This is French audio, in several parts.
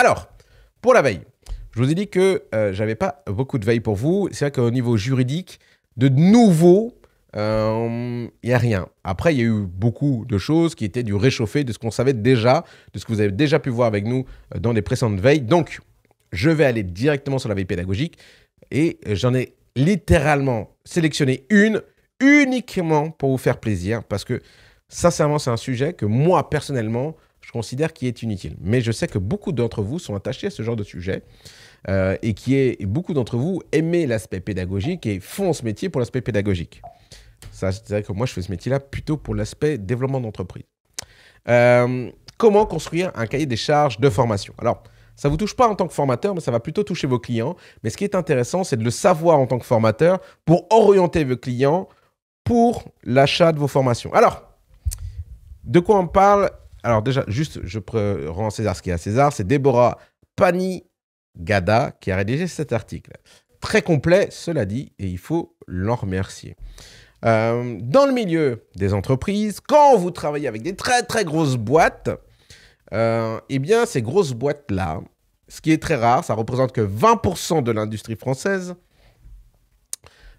Alors, pour la veille, je vous ai dit que euh, je n'avais pas beaucoup de veille pour vous. C'est vrai qu'au niveau juridique, de nouveau, il euh, n'y a rien. Après, il y a eu beaucoup de choses qui étaient du réchauffé de ce qu'on savait déjà, de ce que vous avez déjà pu voir avec nous euh, dans les précédentes veilles. Donc, je vais aller directement sur la veille pédagogique et j'en ai littéralement sélectionné une uniquement pour vous faire plaisir parce que sincèrement, c'est un sujet que moi personnellement, je considère qu'il est inutile. Mais je sais que beaucoup d'entre vous sont attachés à ce genre de sujet euh, et qui est beaucoup d'entre vous aimez l'aspect pédagogique et font ce métier pour l'aspect pédagogique. Ça, je dirais que moi, je fais ce métier-là plutôt pour l'aspect développement d'entreprise. Euh, comment construire un cahier des charges de formation Alors, ça ne vous touche pas en tant que formateur, mais ça va plutôt toucher vos clients. Mais ce qui est intéressant, c'est de le savoir en tant que formateur pour orienter vos clients pour l'achat de vos formations. Alors, de quoi on parle alors déjà, juste, je rends César ce qu'il y a à César. C'est Déborah Panigada qui a rédigé cet article. Très complet, cela dit, et il faut l'en remercier. Euh, dans le milieu des entreprises, quand vous travaillez avec des très très grosses boîtes, euh, eh bien ces grosses boîtes-là, ce qui est très rare, ça représente que 20% de l'industrie française,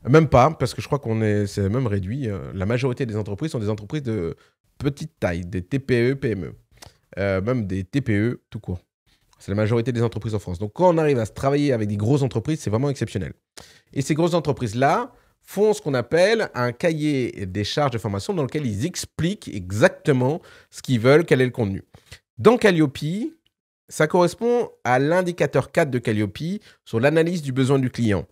même pas, parce que je crois qu'on est, c'est même réduit. Euh, la majorité des entreprises sont des entreprises de petite taille, des TPE, PME, euh, même des TPE tout court. C'est la majorité des entreprises en France. Donc quand on arrive à se travailler avec des grosses entreprises, c'est vraiment exceptionnel. Et ces grosses entreprises-là font ce qu'on appelle un cahier des charges de formation dans lequel ils expliquent exactement ce qu'ils veulent, quel est le contenu. Dans Calliope, ça correspond à l'indicateur 4 de Calliope sur l'analyse du besoin du client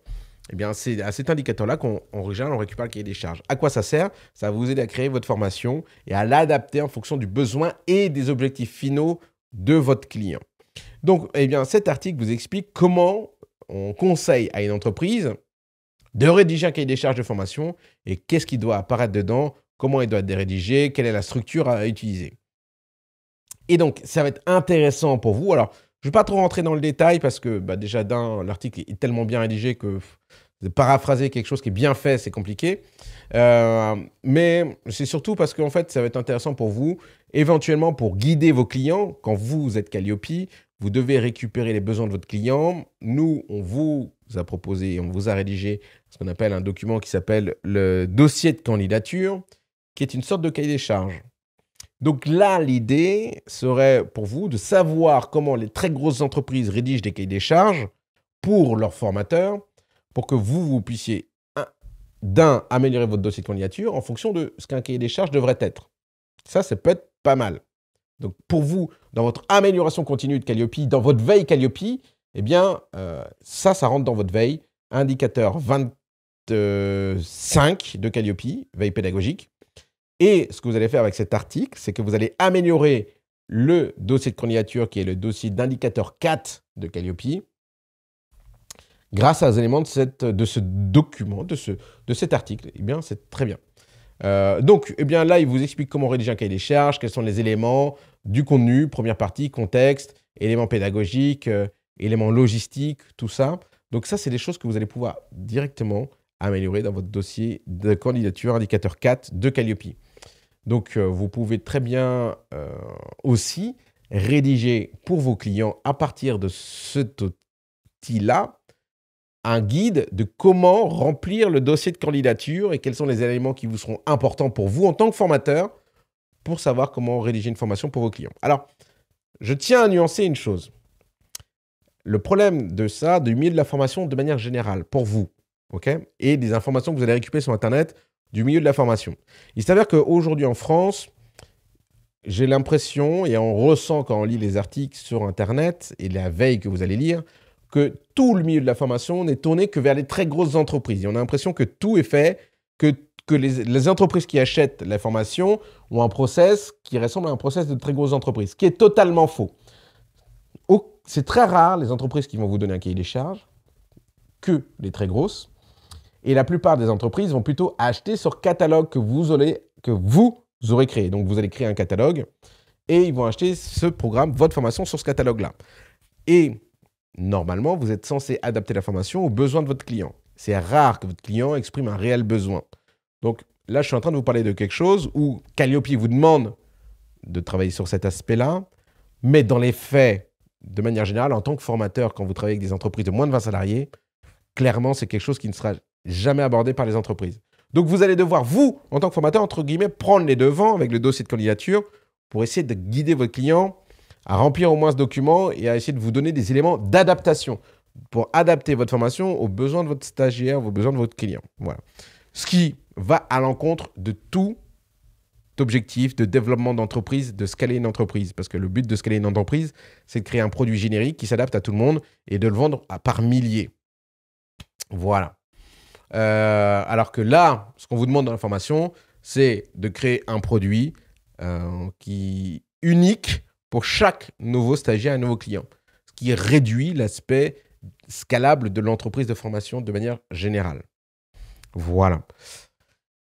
eh bien, c'est à cet indicateur-là qu'on on, on récupère le cahier des charges. À quoi ça sert Ça va vous aider à créer votre formation et à l'adapter en fonction du besoin et des objectifs finaux de votre client. Donc, eh bien, cet article vous explique comment on conseille à une entreprise de rédiger un cahier des charges de formation et qu'est-ce qui doit apparaître dedans, comment il doit être rédigé, quelle est la structure à utiliser. Et donc, ça va être intéressant pour vous. Alors, je ne vais pas trop rentrer dans le détail parce que bah, déjà, l'article est tellement bien rédigé que paraphraser quelque chose qui est bien fait, c'est compliqué. Euh, mais c'est surtout parce qu'en fait, ça va être intéressant pour vous, éventuellement pour guider vos clients. Quand vous êtes Calliope, vous devez récupérer les besoins de votre client. Nous, on vous a proposé, on vous a rédigé ce qu'on appelle un document qui s'appelle le dossier de candidature, qui est une sorte de cahier des charges. Donc là, l'idée serait pour vous de savoir comment les très grosses entreprises rédigent des cahiers des charges pour leurs formateurs pour que vous, vous puissiez, d'un, améliorer votre dossier de candidature en fonction de ce qu'un cahier des charges devrait être. Ça, ça peut être pas mal. Donc pour vous, dans votre amélioration continue de Calliope, dans votre veille Calliope, eh bien, euh, ça, ça rentre dans votre veille. Indicateur 25 de Calliope, veille pédagogique. Et ce que vous allez faire avec cet article, c'est que vous allez améliorer le dossier de candidature qui est le dossier d'indicateur 4 de Calliope grâce à des éléments de, ce document, de, de cet article. Eh bien, c'est très bien. Euh, donc, eh bien, là, il vous explique comment rédiger un cahier des charges, quels sont les éléments du contenu, première partie, contexte, éléments pédagogiques, euh, éléments logistiques, tout ça. Donc ça, c'est des choses que vous allez pouvoir directement améliorer dans votre dossier de candidature indicateur 4 de Calliope. Donc, euh, vous pouvez très bien aussi rédiger pour vos clients à partir de cet outil-là un guide de comment remplir le dossier de candidature et quels sont les éléments qui vous seront importants pour vous en tant que formateur pour savoir comment rédiger une formation pour vos clients. Alors, je tiens à nuancer une chose. Le problème de ça, du milieu de la formation de manière générale, pour vous, et des informations que vous allez récupérer sur Internet du milieu de la formation. Il s'avère qu'aujourd'hui en France, j'ai l'impression, et on ressent quand on lit les articles sur Internet et la veille que vous allez lire, que tout le milieu de la formation n'est tourné que vers les très grosses entreprises. Et on a l'impression que tout est fait, que, que les, entreprises qui achètent la formation ont un process qui ressemble à un process de très grosses entreprises, ce qui est totalement faux. C'est très rare les entreprises qui vont vous donner un cahier des charges, que les très grosses. Et la plupart des entreprises vont plutôt acheter sur catalogue que vous aurez, que vous aurez créé. Donc vous allez créer un catalogue et ils vont acheter ce programme, votre formation sur ce catalogue-là. Et Normalement, vous êtes censé adapter la formation aux besoins de votre client. C'est rare que votre client exprime un réel besoin. Donc là, je suis en train de vous parler de quelque chose où Calliope vous demande de travailler sur cet aspect-là, mais dans les faits, de manière générale, en tant que formateur, quand vous travaillez avec des entreprises de moins de 20 salariés, clairement, c'est quelque chose qui ne sera jamais abordé par les entreprises. Donc vous allez devoir, vous, en tant que formateur, entre guillemets, prendre les devants avec le dossier de candidature pour essayer de guider votre client à remplir au moins ce document et à essayer de vous donner des éléments d'adaptation pour adapter votre formation aux besoins de votre stagiaire, aux besoins de votre client. Voilà. Ce qui va à l'encontre de tout objectif de développement d'entreprise, de scaler une entreprise. Parce que le but de scaler une entreprise, c'est de créer un produit générique qui s'adapte à tout le monde et de le vendre à par milliers. Voilà. Euh, alors que là, ce qu'on vous demande dans la formation, c'est de créer un produit euh, qui unique pour chaque nouveau stagiaire un nouveau client, ce qui réduit l'aspect scalable de l'entreprise de formation de manière générale. Voilà.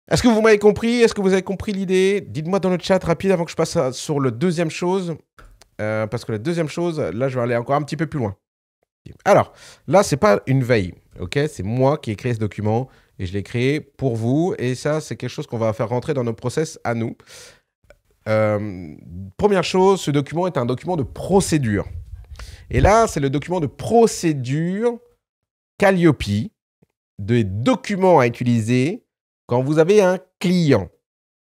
Est-ce que vous m'avez compris Est-ce que vous avez compris l'idée Dites-moi dans le chat rapide avant que je passe sur le deuxième chose. Euh, parce que la deuxième chose, là, je vais aller encore un petit peu plus loin. Alors, là, c'est pas une veille, ok C'est moi qui ai créé ce document et je l'ai créé pour vous. Et ça, c'est quelque chose qu'on va faire rentrer dans nos process à nous. Euh, première chose, ce document est un document de procédure. Et là, c'est le document de procédure Calliope, des documents à utiliser quand vous avez un client.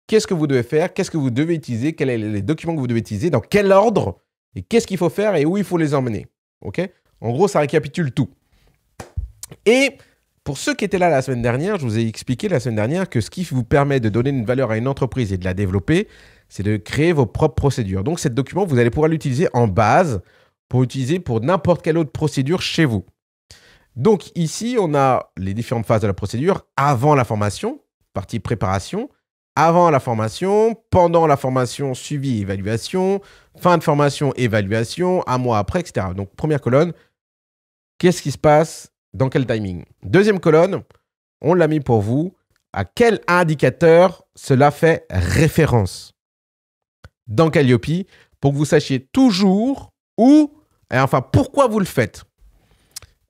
Qu'est-ce que vous devez faire Qu'est-ce que vous devez utiliser Quels sont les documents que vous devez utiliser Dans quel ordre Et qu'est-ce qu'il faut faire et où il faut les emmener Ok En gros, ça récapitule tout. Et pour ceux qui étaient là la semaine dernière, je vous ai expliqué la semaine dernière que ce qui vous permet de donner une valeur à une entreprise et de la développer, c'est de créer vos propres procédures. Donc, ce document, vous allez pouvoir l'utiliser en base pour utiliser pour n'importe quelle autre procédure chez vous. Donc, ici, on a les différentes phases de la procédure avant la formation, partie préparation, avant la formation, pendant la formation, suivi, évaluation, fin de formation, évaluation, un mois après, etc. Donc, première colonne, qu'est-ce qui se passe, dans quel timing Deuxième colonne, on l'a mis pour vous, à quel indicateur cela fait référence dans Calliope pour que vous sachiez toujours où et enfin pourquoi vous le faites.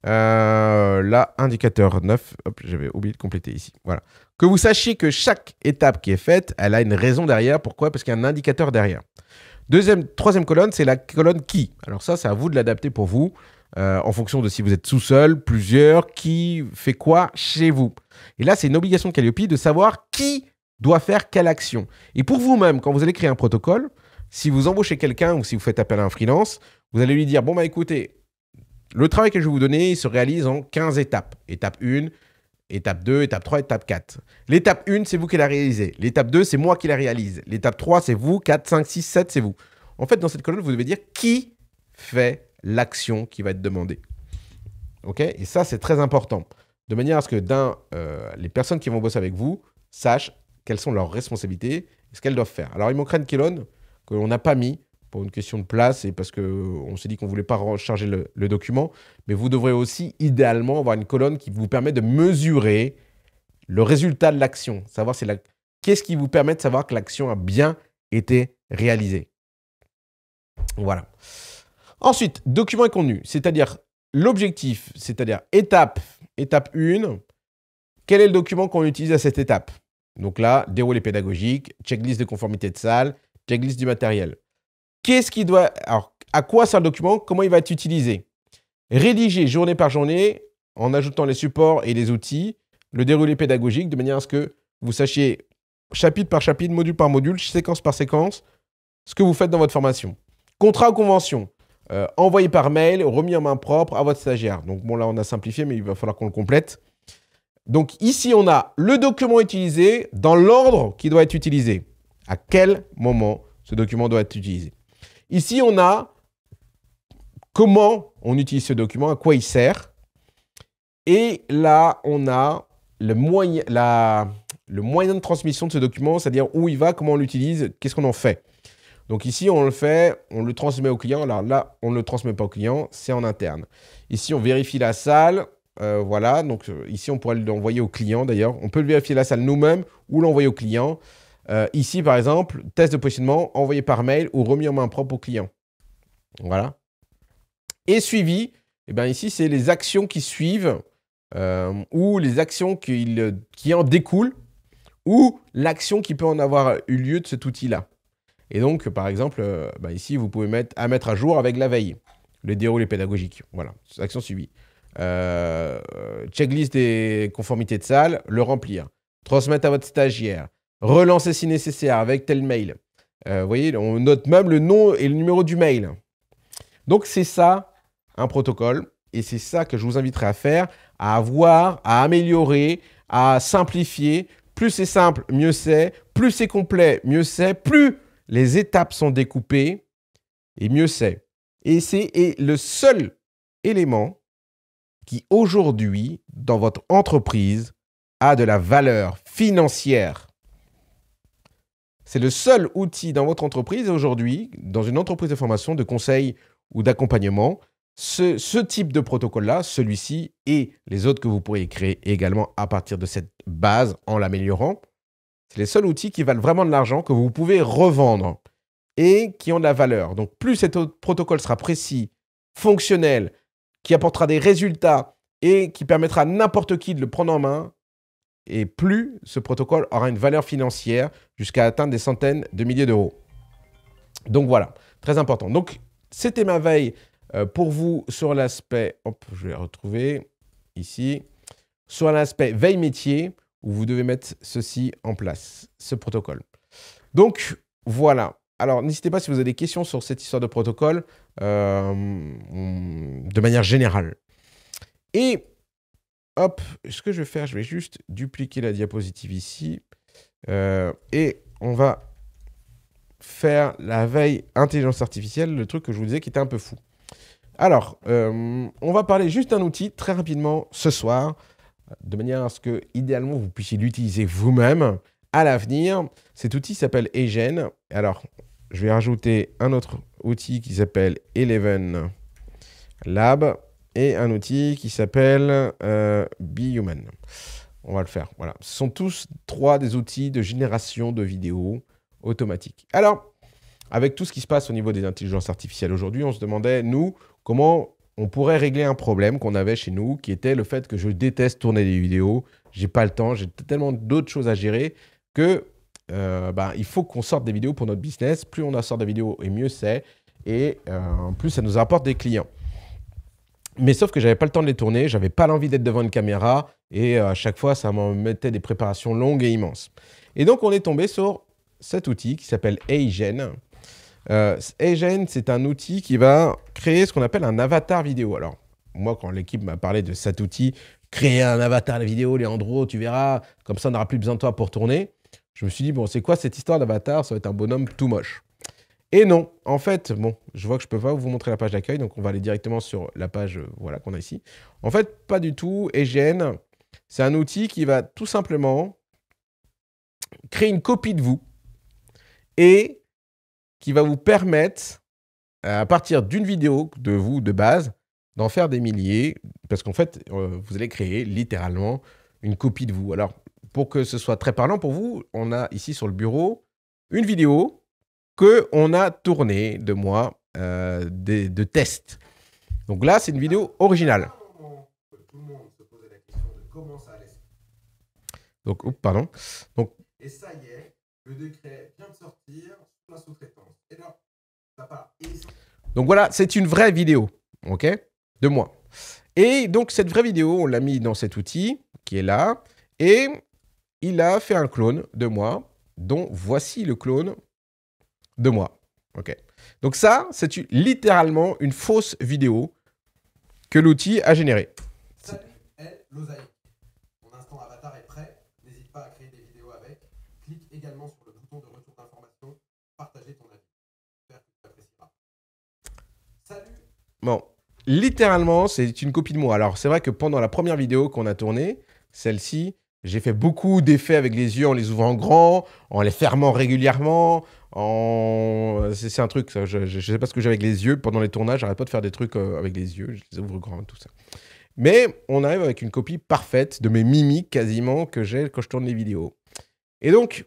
Euh, là, indicateur 9, j'avais oublié de compléter ici. Voilà. Que vous sachiez que chaque étape qui est faite, elle a une raison derrière. Pourquoi Parce qu'il y a un indicateur derrière. Deuxième, troisième colonne, c'est la colonne qui. Alors ça, c'est à vous de l'adapter pour vous, euh, en fonction de si vous êtes tout seul, plusieurs, qui fait quoi chez vous. Et là, c'est une obligation de Calliope de savoir qui doit faire quelle action. Et pour vous-même, quand vous allez créer un protocole, si vous embauchez quelqu'un ou si vous faites appel à un freelance, vous allez lui dire, bon, bah écoutez, le travail que je vais vous donner, il se réalise en 15 étapes. Étape 1, étape 2, étape 3, étape 4. L'étape 1, c'est vous qui la réalisez. L'étape 2, c'est moi qui la réalise. L'étape 3, c'est vous. 4, 5, 6, 7, c'est vous. En fait, dans cette colonne, vous devez dire qui fait l'action qui va être demandée. OK Et ça, c'est très important. De manière à ce que, d'un, euh, les personnes qui vont bosser avec vous sachent quelles sont leurs responsabilités et ce qu'elles doivent faire. Alors, il manquerait une que l'on n'a pas mis pour une question de place et parce qu'on euh, s'est dit qu'on ne voulait pas recharger le, document, mais vous devrez aussi idéalement avoir une colonne qui vous permet de mesurer le résultat de l'action, savoir qu'est-ce qui vous permet de savoir que l'action a bien été réalisée. Voilà. Ensuite, document et contenu, c'est-à-dire l'objectif, c'est-à-dire étape, étape 1, quel est le document qu'on utilise à cette étape donc là, déroulé pédagogique, checklist de conformité de salle, checklist du matériel. Qu'est-ce qui doit. Alors, à quoi sert le document Comment il va être utilisé Rédiger journée par journée en ajoutant les supports et les outils, le déroulé pédagogique de manière à ce que vous sachiez chapitre par chapitre, module par module, séquence par séquence, ce que vous faites dans votre formation. Contrat ou convention, euh, envoyé par mail, remis en main propre à votre stagiaire. Donc bon là on a simplifié mais il va falloir qu'on le complète. Donc ici, on a le document utilisé dans l'ordre qui doit être utilisé. À quel moment ce document doit être utilisé. Ici, on a comment on utilise ce document, à quoi il sert. Et là, on a le moyen, le moyen de transmission de ce document, c'est-à-dire où il va, comment on l'utilise, qu'est-ce qu'on en fait. Donc ici, on le fait, on le transmet au client. Alors là, on ne le transmet pas au client, c'est en interne. Ici, on vérifie la salle, euh, voilà, donc euh, ici on pourrait l'envoyer au client d'ailleurs. On peut le vérifier la salle nous-mêmes ou l'envoyer au client. Euh, ici par exemple, test de positionnement envoyé par mail ou remis en main propre au client. Voilà. Et suivi, et eh bien ici c'est les actions qui suivent ou les actions qui, en découlent ou l'action qui peut en avoir eu lieu de cet outil-là. Et donc par exemple, ben, ici vous pouvez mettre à mettre à jour avec la veille, le déroulé pédagogique. Voilà, action suivie. Euh, euh, checklist des conformités de salle, le remplir, transmettre à votre stagiaire, relancer si nécessaire avec tel mail. Euh, vous voyez, on note même le nom et le numéro du mail. Donc c'est ça un protocole et c'est ça que je vous inviterai à faire, à avoir, à améliorer, à simplifier. Plus c'est simple, mieux c'est. Plus c'est complet, mieux c'est. Plus les étapes sont découpées, et mieux c'est. Et c'est le seul élément qui aujourd'hui, dans votre entreprise, a de la valeur financière. C'est le seul outil dans votre entreprise aujourd'hui, dans une entreprise de formation, de conseil ou d'accompagnement. Ce, ce, type de protocole-là, celui-ci et les autres que vous pourriez créer également à partir de cette base en l'améliorant, c'est les seuls outils qui valent vraiment de l'argent que vous pouvez revendre et qui ont de la valeur. Donc plus cet protocole sera précis, fonctionnel, qui apportera des résultats et qui permettra à n'importe qui de le prendre en main. Et plus ce protocole aura une valeur financière jusqu'à atteindre des centaines de milliers d'euros. Donc voilà, très important. Donc c'était ma veille euh, pour vous sur l'aspect, hop, je vais retrouver ici, sur l'aspect veille métier où vous devez mettre ceci en place, ce protocole. Donc voilà. Alors n'hésitez pas si vous avez des questions sur cette histoire de protocole, euh, de manière générale. Et hop, ce que je vais faire, je vais juste dupliquer la diapositive ici. Euh, et on va faire la veille intelligence artificielle, le truc que je vous disais qui était un peu fou. Alors, euh, on va parler juste d'un outil très rapidement ce soir, de manière à ce que, idéalement, vous puissiez l'utiliser vous-même à l'avenir. Cet outil s'appelle Egen. Alors, je vais rajouter un autre outil qui s'appelle Eleven Lab et un outil qui s'appelle euh, Be Human. On va le faire. Voilà. Ce sont tous trois des outils de génération de vidéos automatiques. Alors, avec tout ce qui se passe au niveau des intelligences artificielles aujourd'hui, on se demandait, nous, comment on pourrait régler un problème qu'on avait chez nous, qui était le fait que je déteste tourner des vidéos, j'ai pas le temps, j'ai tellement d'autres choses à gérer que euh, ben, il faut qu'on sorte des vidéos pour notre business. Plus on en sort des vidéos, et mieux c'est. Et euh, en plus, ça nous apporte des clients. Mais sauf que je n'avais pas le temps de les tourner, j'avais pas l'envie d'être devant une caméra et euh, à chaque fois ça m'en mettait des préparations longues et immenses. Et donc on est tombé sur cet outil qui s'appelle Agen. Euh, Agen, c'est un outil qui va créer ce qu'on appelle un avatar vidéo. Alors moi, quand l'équipe m'a parlé de cet outil, créer un avatar vidéo, Léandro, tu verras, comme ça on n'aura plus besoin de toi pour tourner. Je me suis dit, bon, c'est quoi cette histoire d'avatar Ça va être un bonhomme tout moche. Et non, en fait, bon, je vois que je peux pas vous montrer la page d'accueil, donc on va aller directement sur la page euh, voilà, qu'on a ici. En fait, pas du tout. EGN, c'est un outil qui va tout simplement créer une copie de vous et qui va vous permettre, euh, à partir d'une vidéo de vous de base, d'en faire des milliers, parce qu'en fait, euh, vous allez créer littéralement une copie de vous. Alors, pour que ce soit très parlant pour vous, on a ici sur le bureau une vidéo que on a tournée de moi euh, de, test. Donc là, c'est une vidéo originale. Donc, pardon. Donc, et ça y est, le décret vient de sortir la sous-traitance. Et là, ça part. Donc voilà, c'est une vraie vidéo, ok, de moi. Et donc cette vraie vidéo, on l'a mis dans cet outil qui est là. Et il a fait un clone de moi, dont voici le clone de moi. Ok. Donc ça, c'est littéralement une fausse vidéo que l'outil a générée. instant est prêt. N'hésite pas à créer des vidéos avec. également sur le bouton de retour d'information. ton avis. Salut. Bon, littéralement, c'est une copie de moi. Alors c'est vrai que pendant la première vidéo qu'on a tournée, celle-ci, j'ai fait beaucoup d'effets avec les yeux en les ouvrant grand, en les fermant régulièrement. En... C'est un truc, Je, ne sais pas ce que j'ai avec les yeux. Pendant les tournages, j'arrête pas de faire des trucs euh, avec les yeux. Je les ouvre grand, tout ça. Mais on arrive avec une copie parfaite de mes mimiques quasiment que j'ai quand je tourne les vidéos. Et donc,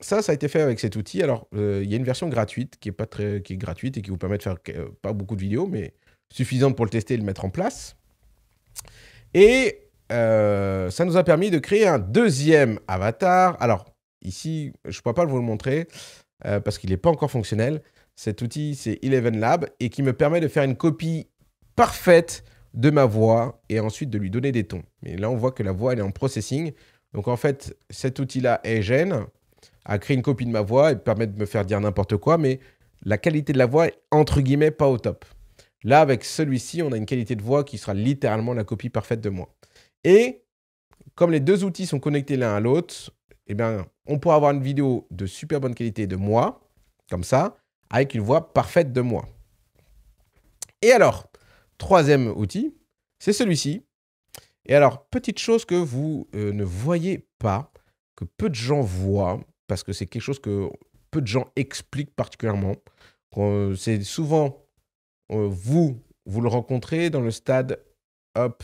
ça, ça a été fait avec cet outil. Alors, euh, il y a une version gratuite qui est, pas très, qui est gratuite et qui vous permet de faire euh, pas beaucoup de vidéos, mais suffisante pour le tester et le mettre en place. Et euh, ça nous a permis de créer un deuxième avatar. Alors, ici, je ne pourrais pas vous le montrer euh, parce qu'il n'est pas encore fonctionnel. Cet outil, c'est Eleven Lab et qui me permet de faire une copie parfaite de ma voix et ensuite de lui donner des tons. Mais là, on voit que la voix, elle est en processing. Donc, en fait, cet outil-là, Egen, a créé une copie de ma voix et permet de me faire dire n'importe quoi, mais la qualité de la voix est entre guillemets pas au top. Là, avec celui-ci, on a une qualité de voix qui sera littéralement la copie parfaite de moi. Et comme les deux outils sont connectés l'un à l'autre, eh bien, on pourra avoir une vidéo de super bonne qualité de moi, comme ça, avec une voix parfaite de moi. Et alors, troisième outil, c'est celui-ci. Et alors, petite chose que vous euh, ne voyez pas, que peu de gens voient, parce que c'est quelque chose que peu de gens expliquent particulièrement. C'est souvent, euh, vous, vous le rencontrez dans le stade, hop,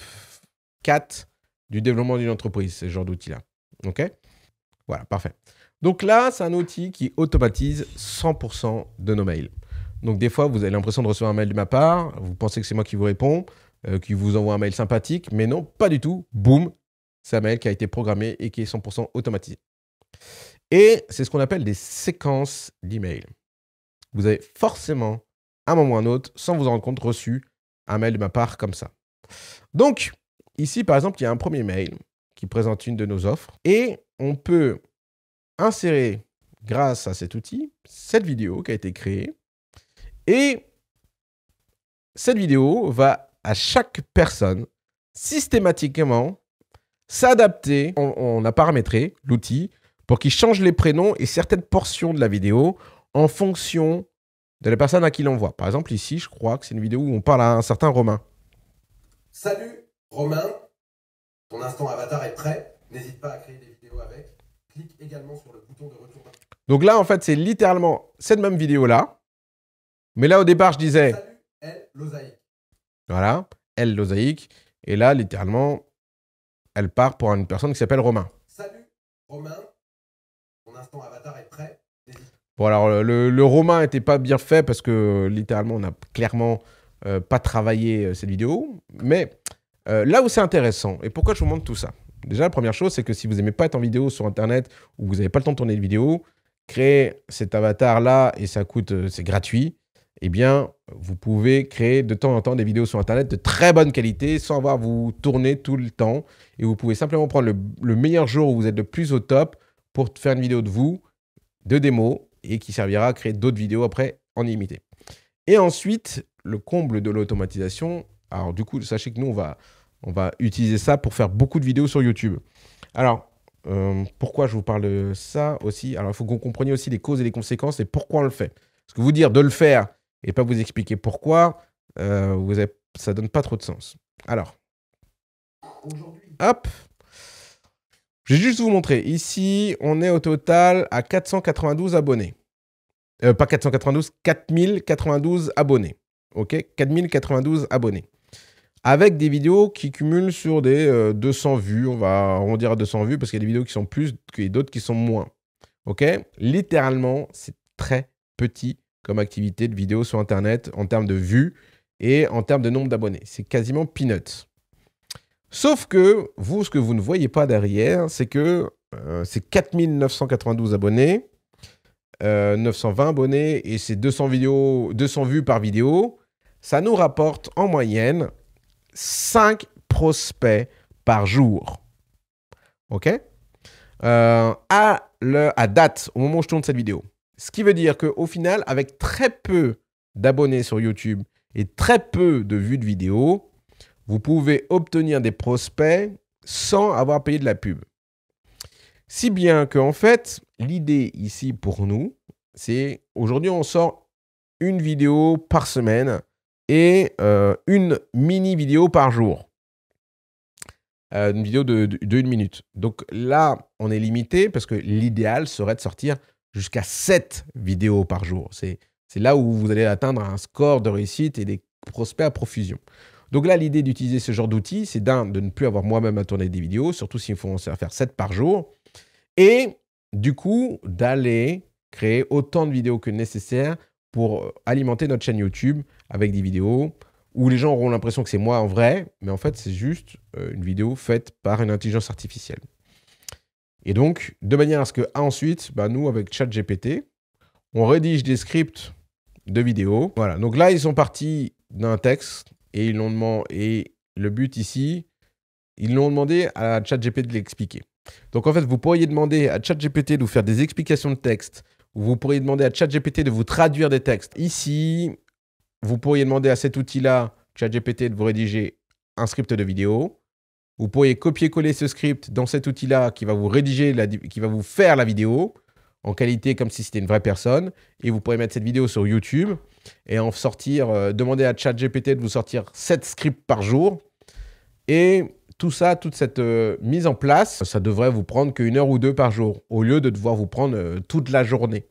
4, du développement d'une entreprise, ce genre d'outil-là. OK Voilà, parfait. Donc là, c'est un outil qui automatise 100% de nos mails. Donc des fois, vous avez l'impression de recevoir un mail de ma part, vous pensez que c'est moi qui vous réponds, euh, qui vous envoie un mail sympathique, mais non, pas du tout. Boum, c'est un mail qui a été programmé et qui est 100% automatisé. Et c'est ce qu'on appelle des séquences d'emails. Vous avez forcément, à un moment ou à un autre, sans vous en rendre compte, reçu un mail de ma part comme ça. Donc, Ici, par exemple, il y a un premier mail qui présente une de nos offres et on peut insérer, grâce à cet outil, cette vidéo qui a été créée. Et cette vidéo va à chaque personne systématiquement s'adapter. On, a paramétré l'outil pour qu'il change les prénoms et certaines portions de la vidéo en fonction de la personne à qui l'on voit. Par exemple, ici, je crois que c'est une vidéo où on parle à un certain Romain. Salut Romain, ton instant avatar est prêt. N'hésite pas à créer des vidéos avec. Clique également sur le bouton de retour. Donc là, en fait, c'est littéralement cette même vidéo-là. Mais là, au départ, je disais... Salut, elle, l'osaïque. Voilà, elle, l'osaïque. Et là, littéralement, elle part pour une personne qui s'appelle Romain. Salut, Romain. Ton instant avatar est prêt. Bon, alors, le, Romain n'était pas bien fait parce que, littéralement, on n'a clairement euh, pas travaillé euh, cette vidéo. Mais... Euh, là où c'est intéressant, et pourquoi je vous montre tout ça Déjà, la première chose, c'est que si vous n'aimez pas être en vidéo sur Internet ou vous n'avez pas le temps de tourner de vidéo, créer cet avatar-là, et ça coûte, euh, c'est gratuit, eh bien, vous pouvez créer de temps en temps des vidéos sur Internet de très bonne qualité sans avoir vous tourner tout le temps. Et vous pouvez simplement prendre le, meilleur jour où vous êtes le plus au top pour faire une vidéo de vous, de démo, et qui servira à créer d'autres vidéos après en illimité. Et ensuite, le comble de l'automatisation, alors du coup, sachez que nous, on va, on va utiliser ça pour faire beaucoup de vidéos sur YouTube. Alors, euh, pourquoi je vous parle de ça aussi Alors, il faut que vous compreniez aussi les causes et les conséquences et pourquoi on le fait. Parce que vous dire de le faire et pas vous expliquer pourquoi, ça euh, vous ça donne pas trop de sens. Alors, hop je vais juste vous montrer. Ici, on est au total à 492 abonnés. Euh, pas 492, 4092 abonnés. OK 4092 abonnés avec des vidéos qui cumulent sur des 200 euh, vues, on va arrondir à 200 vues parce qu'il y a des vidéos qui sont plus et d'autres qui sont moins. Ok Littéralement, c'est très petit comme activité de vidéo sur Internet en termes de vues et en termes de nombre d'abonnés. C'est quasiment peanuts. Sauf que vous, ce que vous ne voyez pas derrière, c'est que euh, c'est 4992 abonnés, 920 euh, abonnés et c'est 200, 200 vues par vidéo. Ça nous rapporte en moyenne 5 prospects par jour. OK euh, à, à date, au moment où je tourne cette vidéo. Ce qui veut dire qu'au final, avec très peu d'abonnés sur YouTube et très peu de vues de vidéos, vous pouvez obtenir des prospects sans avoir payé de la pub. Si bien qu'en en fait, l'idée ici pour nous, c'est aujourd'hui on sort une vidéo par semaine et euh, une mini vidéo par jour. Euh, une vidéo de, une minute. Donc là, on est limité parce que l'idéal serait de sortir jusqu'à 7 vidéos par jour. C'est là où vous allez atteindre un score de réussite et des prospects à profusion. Donc là, l'idée d'utiliser ce genre d'outils, c'est d'un, de ne plus avoir moi-même à tourner des vidéos, surtout s'il faut en faire 7 par jour. Et du coup, d'aller créer autant de vidéos que nécessaire pour euh, alimenter notre chaîne YouTube avec des vidéos où les gens auront l'impression que c'est moi en vrai, mais en fait, c'est juste euh, une vidéo faite par une intelligence artificielle. Et donc, de manière à ce que ensuite, bah, nous, avec ChatGPT, on rédige des scripts de vidéos. Voilà, donc là, ils sont partis d'un texte et ils l'ont demandé. Et le but ici, ils l'ont demandé à ChatGPT de l'expliquer. Donc en fait, vous pourriez demander à ChatGPT de vous faire des explications de texte, vous pourriez demander à ChatGPT de vous traduire des textes. Ici, vous pourriez demander à cet outil-là, ChatGPT, de vous rédiger un script de vidéo. Vous pourriez copier-coller ce script dans cet outil-là qui va vous rédiger, qui va vous faire la vidéo en qualité comme si c'était une vraie personne. Et vous pourriez mettre cette vidéo sur YouTube et en sortir, euh, demander à ChatGPT de vous sortir 7 scripts par jour. Et tout ça, toute cette euh, mise en place, ça devrait vous prendre qu'une heure ou deux par jour, au lieu de devoir vous prendre euh, toute la journée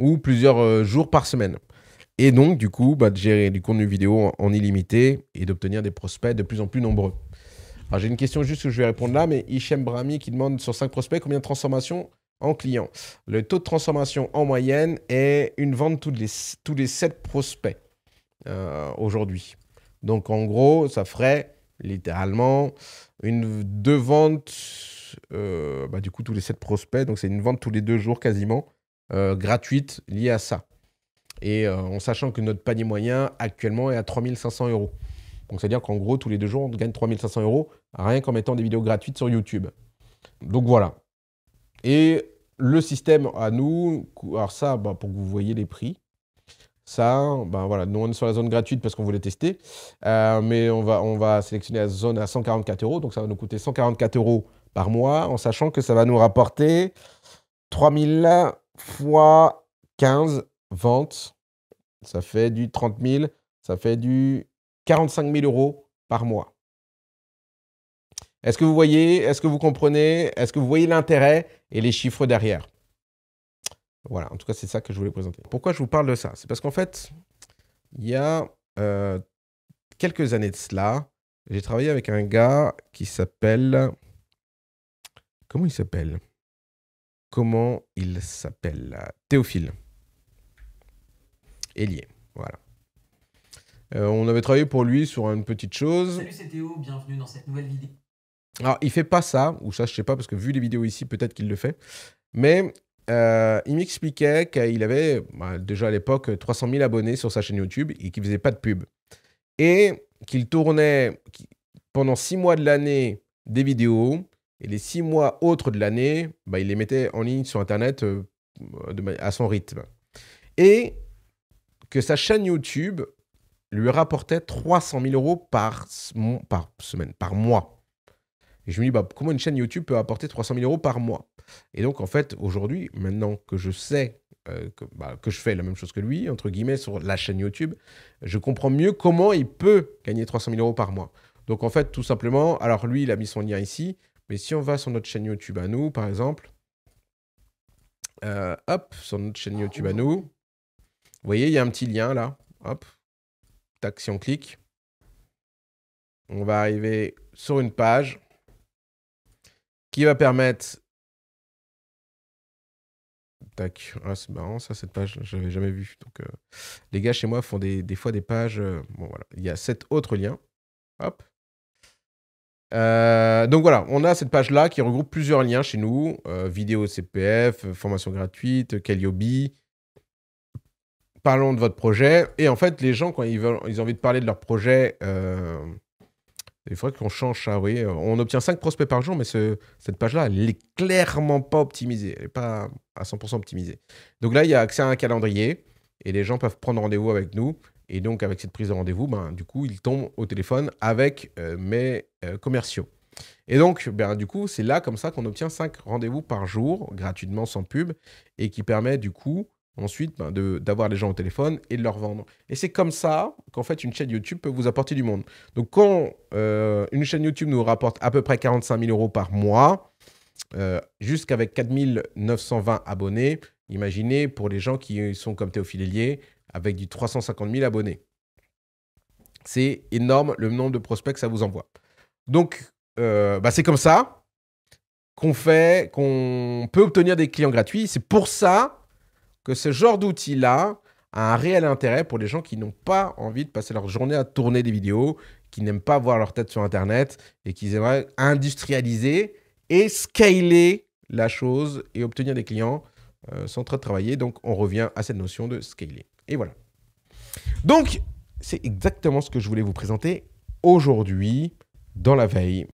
ou plusieurs jours par semaine et donc du coup bah, de gérer du contenu vidéo en, illimité et d'obtenir des prospects de plus en plus nombreux. Alors j'ai une question juste que je vais répondre là, mais Hichem Brami qui demande sur 5 prospects combien de transformations en clients. Le taux de transformation en moyenne est une vente les, tous les 7 prospects euh, aujourd'hui. Donc en gros, ça ferait littéralement une, deux ventes, euh, bah, du coup tous les 7 prospects, donc c'est une vente tous les deux jours quasiment, euh, gratuite liée à ça. Et euh, en sachant que notre panier moyen actuellement est à 3500 euros. Donc c'est-à-dire qu'en gros, tous les deux jours, on gagne 3500 euros rien qu'en mettant des vidéos gratuites sur YouTube. Donc voilà. Et le système à nous, alors ça, bah, pour que vous voyez les prix, ça, ben voilà, nous on est sur la zone gratuite parce qu'on voulait tester, euh, mais on va, on va sélectionner la zone à 144 euros, donc ça va nous coûter 144 euros par mois, en sachant que ça va nous rapporter 3000 fois 15, vente, ça fait du 30 000, ça fait du 45 000 euros par mois. Est-ce que vous voyez Est-ce que vous comprenez Est-ce que vous voyez l'intérêt et les chiffres derrière Voilà, en tout cas, c'est ça que je voulais présenter. Pourquoi je vous parle de ça C'est parce qu'en fait, il y a euh, quelques années de cela, j'ai travaillé avec un gars qui s'appelle... Comment il s'appelle Comment il s'appelle Théophile lié. Voilà. Euh, on avait travaillé pour lui sur une petite chose. Salut, c'est bienvenue dans cette nouvelle vidéo. Alors, il fait pas ça, ou ça, je sais pas, parce que vu les vidéos ici, peut-être qu'il le fait. Mais euh, il m'expliquait qu'il avait bah, déjà à l'époque 300 000 abonnés sur sa chaîne YouTube et qu'il faisait pas de pub. Et qu'il tournait pendant six mois de l'année des vidéos et les six mois autres de l'année, bah, il les mettait en ligne sur Internet euh, à son rythme. Et que sa chaîne YouTube lui rapportait 300 000 euros par, par semaine, par mois. Et je me dis, bah, comment une chaîne YouTube peut apporter 300 000 euros par mois Et donc, en fait, aujourd'hui, maintenant que je sais euh, bah, que, je fais la même chose que lui, entre guillemets, sur la chaîne YouTube, je comprends mieux comment il peut gagner 300 000 euros par mois. Donc, en fait, tout simplement, alors lui, il a mis son lien ici, mais si on va sur notre chaîne YouTube à nous, par exemple, euh, hop, sur notre chaîne YouTube à nous, vous voyez, il y a un petit lien là. Hop. Tac, si on clique. On va arriver sur une page qui va permettre... Tac. Ah, c'est marrant ça, cette page, je jamais vu. Donc, euh, les gars chez moi font des, fois des pages... Euh, bon, voilà. Il y a sept autres liens. Hop. Euh, donc voilà, on a cette page-là qui regroupe plusieurs liens chez nous. vidéo CPF, formation gratuite, Calliobi parlons de votre projet. Et en fait, les gens, quand ils, veulent, ils ont envie de parler de leur projet, euh, il faudrait qu'on change ça. oui on obtient 5 prospects par jour, mais ce, cette page-là, elle n'est clairement pas optimisée. Elle n'est pas à 100% optimisée. Donc là, il y a accès à un calendrier et les gens peuvent prendre rendez-vous avec nous. Et donc, avec cette prise de rendez-vous, ben, du coup, ils tombent au téléphone avec euh, mes euh, commerciaux. Et donc, ben, du coup, c'est là comme ça qu'on obtient 5 rendez-vous par jour, gratuitement, sans pub, et qui permet du coup ensuite ben, d'avoir les gens au téléphone et de leur vendre. Et c'est comme ça qu'en fait une chaîne YouTube peut vous apporter du monde. Donc quand euh, une chaîne YouTube nous rapporte à peu près 45 000 euros par mois, euh, jusqu'avec 4 920 abonnés, imaginez pour les gens qui sont comme Théophile Hélier, avec du 350 000 abonnés. C'est énorme le nombre de prospects que ça vous envoie. Donc euh, bah, c'est comme ça qu'on fait, qu'on peut obtenir des clients gratuits. C'est pour ça que ce genre d'outil-là a un réel intérêt pour les gens qui n'ont pas envie de passer leur journée à tourner des vidéos, qui n'aiment pas voir leur tête sur Internet et qui aimeraient industrialiser et scaler la chose et obtenir des clients euh, sans trop travailler. Donc, on revient à cette notion de scaler. Et voilà. Donc, c'est exactement ce que je voulais vous présenter aujourd'hui dans la veille.